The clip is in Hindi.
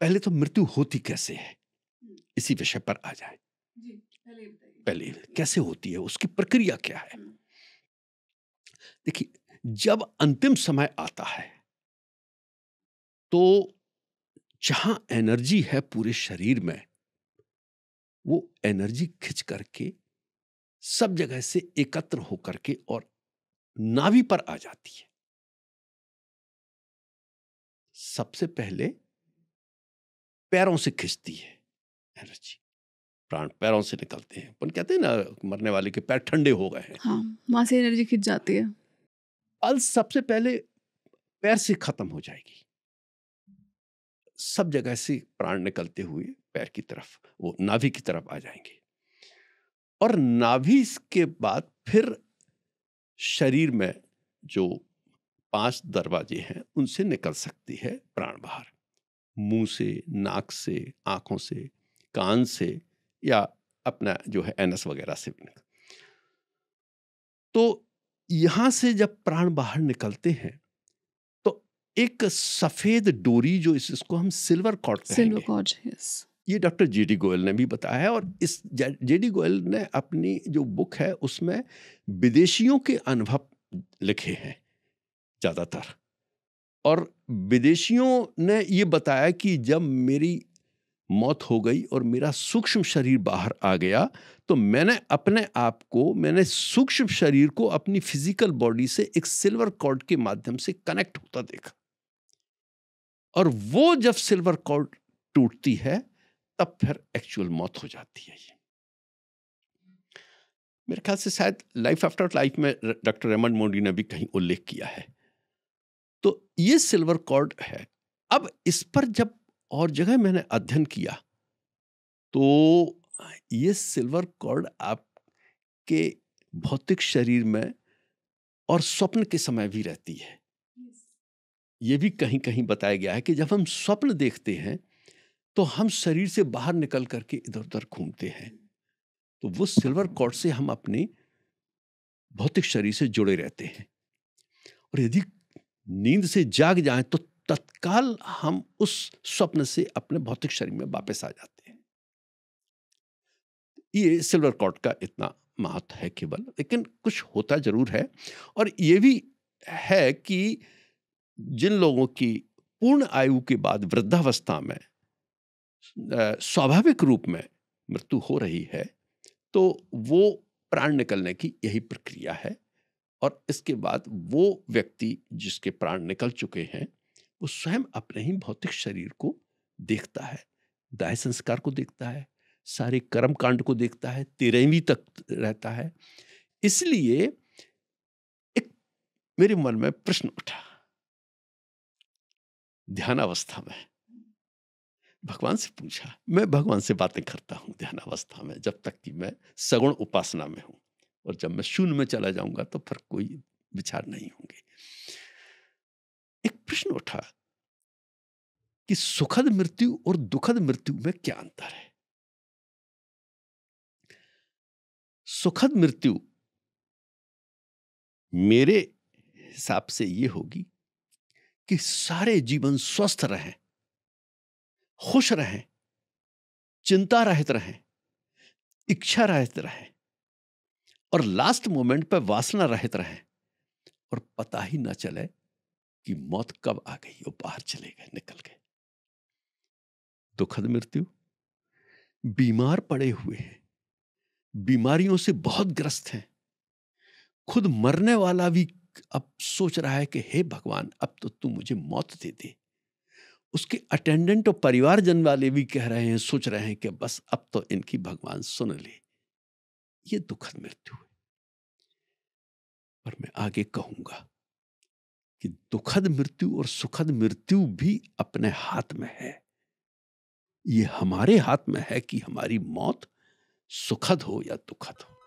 पहले तो मृत्यु होती कैसे है इसी विषय पर आ जाए पहले, कैसे होती है उसकी प्रक्रिया क्या है देखिए जब अंतिम समय आता है तो जहां एनर्जी है पूरे शरीर में वो एनर्जी खिंच करके सब जगह से एकत्र होकर के और नाभि पर आ जाती है सबसे पहले पैरों से खींचती है एनर्जी प्राण पैरों से निकलते हैं अपन कहते हैं ना मरने वाले के पैर ठंडे हो गए हैं हाँ वहां से एनर्जी खींच जाती है अल सबसे पहले पैर से खत्म हो जाएगी सब जगह से प्राण निकलते हुए पैर की तरफ वो नाभि की तरफ आ जाएंगे और नाभि के बाद फिर शरीर में जो पांच दरवाजे हैं उनसे निकल सकती है प्राण बाहर मुंह से नाक से आंखों से कान से या अपना जो है एनस वगैरह से भी निकल तो यहां से जब प्राण बाहर निकलते हैं तो एक सफ़ेद डोरी जो इस, इसको हम सिल्वर कॉट सिल्वर कॉर्ड ये डॉक्टर जे डी गोयल ने भी बताया है और इस जे डी गोयल ने अपनी जो बुक है उसमें विदेशियों के अनुभव लिखे हैं ज़्यादातर और विदेशियों ने ये बताया कि जब मेरी मौत हो गई और मेरा सूक्ष्म शरीर बाहर आ गया तो मैंने अपने आप को मैंने सूक्ष्म शरीर को अपनी फिजिकल बॉडी से एक सिल्वर कॉर्ड के माध्यम से कनेक्ट होता देखा और वो जब सिल्वर कॉर्ड टूटती है तब फिर एक्चुअल मौत हो जाती है ये मेरे ख्याल से शायद लाइफ आफ्टर लाइफ में डॉक्टर रेमंड मोडी ने भी कहीं उल्लेख किया है तो ये सिल्वर कॉर्ड है अब इस पर जब और जगह मैंने अध्ययन किया तो ये सिल्वर कॉर्ड आपके भौतिक शरीर में और स्वप्न के समय भी रहती है ये भी कहीं कहीं बताया गया है कि जब हम स्वप्न देखते हैं तो हम शरीर से बाहर निकल करके इधर उधर घूमते हैं hmm. तो वो सिल्वर कॉर्ड से हम अपने भौतिक शरीर से जुड़े रहते हैं और यदि नींद से जाग जाएं तो तत्काल हम उस स्वप्न से अपने भौतिक शरीर में वापस आ जाते हैं ये सिल्वर कॉर्ड का इतना महत्व है केवल लेकिन कुछ होता जरूर है और ये भी है कि जिन लोगों की पूर्ण आयु के बाद वृद्धावस्था में स्वाभाविक रूप में मृत्यु हो रही है तो वो प्राण निकलने की यही प्रक्रिया है और इसके बाद वो व्यक्ति जिसके प्राण निकल चुके हैं वो स्वयं अपने ही भौतिक शरीर को देखता है दाह संस्कार को देखता है सारे कर्म कांड को देखता है तेरहवीं तक रहता है इसलिए एक मेरे मन में प्रश्न उठा ध्यान अवस्था में भगवान से पूछा मैं भगवान से बातें करता ध्यान ध्यानावस्था में जब तक कि मैं सगुण उपासना में हूं और जब मैं शून्य में चला जाऊंगा तो फिर कोई विचार नहीं होंगे एक प्रश्न उठा कि सुखद मृत्यु और दुखद मृत्यु में क्या अंतर है सुखद मृत्यु मेरे हिसाब से ये होगी कि सारे जीवन स्वस्थ रहें खुश रहें चिंता रहित रहें इच्छा रहित रहें और लास्ट मोमेंट पे वासना रहित रहे और पता ही ना चले कि मौत कब आ गई वो बाहर चले गए निकल गए दुखद मृत्यु बीमार पड़े हुए हैं बीमारियों से बहुत ग्रस्त हैं खुद मरने वाला भी अब सोच रहा है कि हे भगवान अब तो तू मुझे मौत दे दे उसके अटेंडेंट और परिवार जन वाले भी कह रहे हैं सोच रहे हैं कि बस अब तो इनकी भगवान सुन ले ये दुखद मृत्यु है और मैं आगे कहूंगा कि दुखद मृत्यु और सुखद मृत्यु भी अपने हाथ में है ये हमारे हाथ में है कि हमारी मौत सुखद हो या दुखद हो